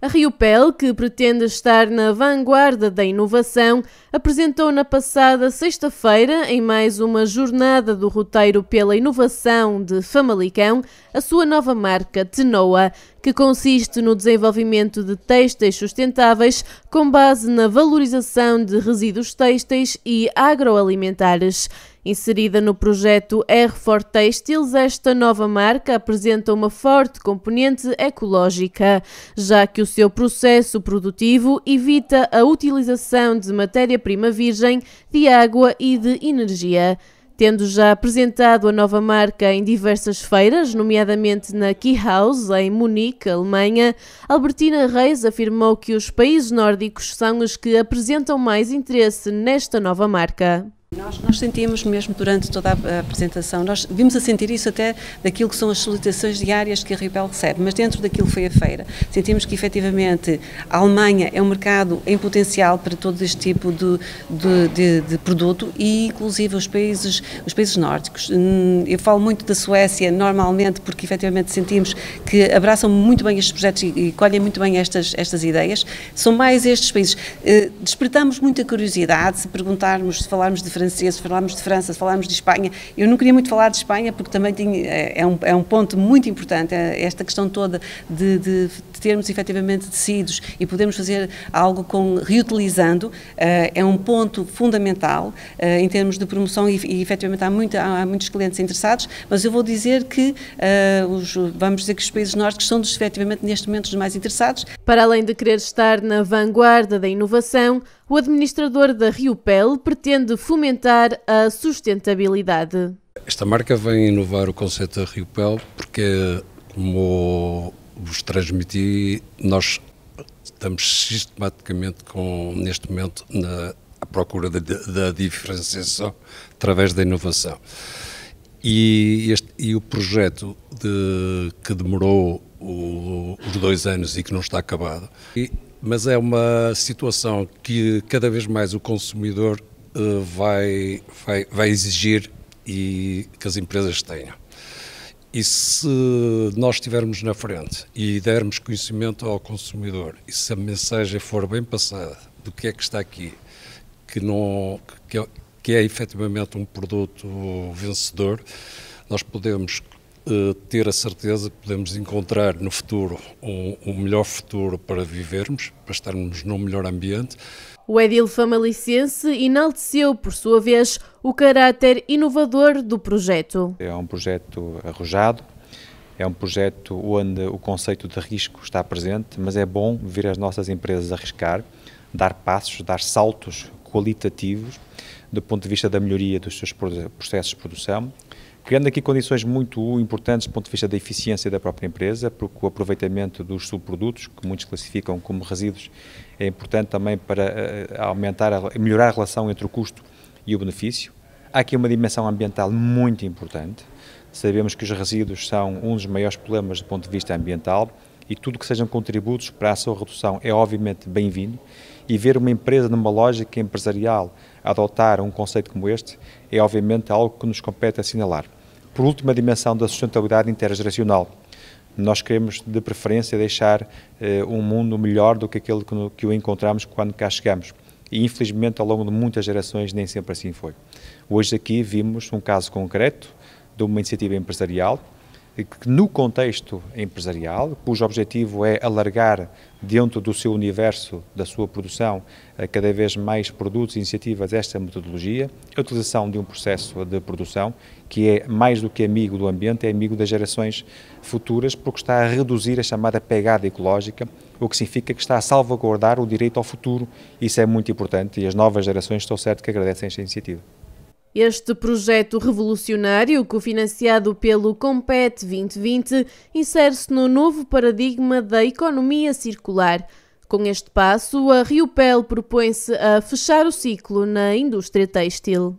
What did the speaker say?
A RioPel, que pretende estar na vanguarda da inovação, apresentou na passada sexta-feira, em mais uma jornada do roteiro pela inovação de Famalicão, a sua nova marca Tenoa, que consiste no desenvolvimento de têxteis sustentáveis com base na valorização de resíduos têxteis e agroalimentares. Inserida no projeto R4 Textiles, esta nova marca apresenta uma forte componente ecológica, já que o seu processo produtivo evita a utilização de matéria-prima virgem, de água e de energia tendo já apresentado a nova marca em diversas feiras, nomeadamente na House em Munique, Alemanha. Albertina Reis afirmou que os países nórdicos são os que apresentam mais interesse nesta nova marca. Nós, nós, sentimos mesmo durante toda a apresentação, nós vimos a sentir isso até daquilo que são as solicitações diárias que a Ribel recebe, mas dentro daquilo que foi a feira. Sentimos que efetivamente a Alemanha é um mercado em potencial para todo este tipo de, de, de, de produto e inclusive os países, os países nórdicos. Hum, eu falo muito da Suécia normalmente porque efetivamente sentimos que abraçam muito bem estes projetos e, e colhem muito bem estas, estas ideias. São mais estes países. Eh, despertamos muita curiosidade se perguntarmos, se falarmos de França se falámos de França, falámos de Espanha. Eu não queria muito falar de Espanha porque também é, é, um, é um ponto muito importante, é esta questão toda de, de, termos efetivamente tecidos e podermos fazer algo com reutilizando, eh, é um ponto fundamental eh, em termos de promoção e, e efetivamente há, muito, há, muitos clientes interessados, mas eu vou dizer que eh, os, vamos dizer que os países nórdicos são efetivamente neste momento os mais interessados. Para além de querer estar na vanguarda da inovação, o administrador da RioPel pretende fomentar a sustentabilidade. Esta marca vem inovar o conceito da RioPel porque, como vos transmiti, nós estamos sistematicamente com, neste momento na à procura da, da diferenciação através da inovação. E, este, e o projeto de, que demorou o, os dois anos e que não está acabado, e mas é uma situação que cada vez mais o consumidor eh, vai, vai, vai exigir e que as empresas tenham. E se nós estivermos na frente e dermos conhecimento ao consumidor, e se a mensagem for bem passada do que é que está aqui, que, não, que, é, que é efetivamente um produto vencedor, nós podemos eh, ter a certeza que podemos encontrar no futuro um, um, melhor futuro para vivermos, para estarmos num melhor ambiente. O edil famalicense enalteceu, por sua vez, o caráter inovador do projeto. É um projeto arrojado, é um projeto onde o conceito de risco está presente, mas é bom ver as nossas empresas arriscar, dar passos, dar saltos qualitativos do ponto de vista da melhoria dos seus processos de produção, criando aqui condições muito importantes do ponto de vista da eficiência da própria empresa, porque o aproveitamento dos subprodutos, que muitos classificam como resíduos, é importante também para eh, aumentar, melhorar a relação entre o custo e o benefício. Há aqui uma dimensão ambiental muito importante. Sabemos que os resíduos são um dos maiores problemas do ponto de vista ambiental e tudo que sejam contributos para a sua redução é obviamente bem-vindo. E ver uma empresa numa lógica empresarial adotar um conceito como este é obviamente algo que nos compete assinalar por último, a dimensão da sustentabilidade intergeracional. Nós queremos, de preferência, deixar eh, um mundo melhor do que aquele que, que o encontramos quando cá chegamos. E, infelizmente, ao longo de muitas gerações, nem sempre assim foi. Hoje aqui vimos um caso concreto de uma iniciativa empresarial que no contexto empresarial, cujo objetivo é alargar dentro do seu universo da sua produção eh, cada vez mais produtos e iniciativas esta metodologia, a utilização de um processo de produção que é mais do que amigo do ambiente, é amigo das gerações futuras, porque está a reduzir a chamada pegada ecológica, o que significa que está a salvaguardar o direito ao futuro. Isso é muito importante e as novas gerações, estou certo, que agradecem esta iniciativa. Este projeto revolucionário, cofinanciado pelo Compete 2020, insere-se no novo paradigma da economia circular. Com este passo, a Riopel propõe-se a fechar o ciclo na indústria têxtil.